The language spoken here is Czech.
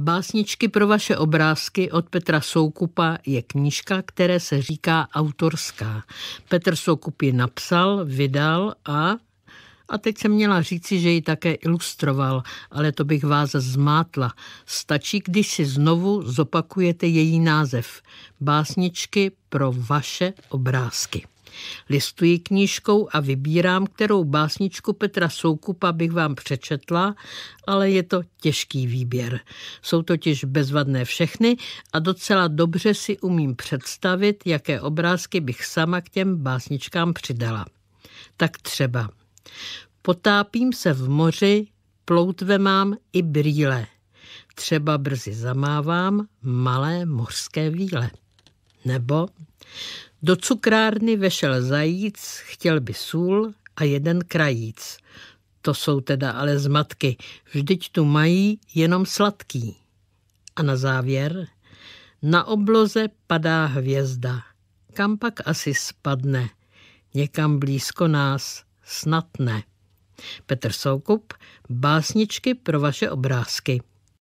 Básničky pro vaše obrázky od Petra Soukupa je knížka, které se říká autorská. Petr Soukup ji napsal, vydal a a teď jsem měla říci, že ji také ilustroval, ale to bych vás zmátla. Stačí, když si znovu zopakujete její název. Básničky pro vaše obrázky. Listuji knížkou a vybírám, kterou básničku Petra Soukupa bych vám přečetla, ale je to těžký výběr. Jsou totiž bezvadné všechny a docela dobře si umím představit, jaké obrázky bych sama k těm básničkám přidala. Tak třeba. Potápím se v moři, ploutve mám i brýle. Třeba brzy zamávám malé mořské víle. Nebo do cukrárny vešel zajíc, chtěl by sůl a jeden krajíc. To jsou teda ale zmatky, vždyť tu mají jenom sladký. A na závěr, na obloze padá hvězda. Kam pak asi spadne? Někam blízko nás, snad ne. Petr Soukup, básničky pro vaše obrázky.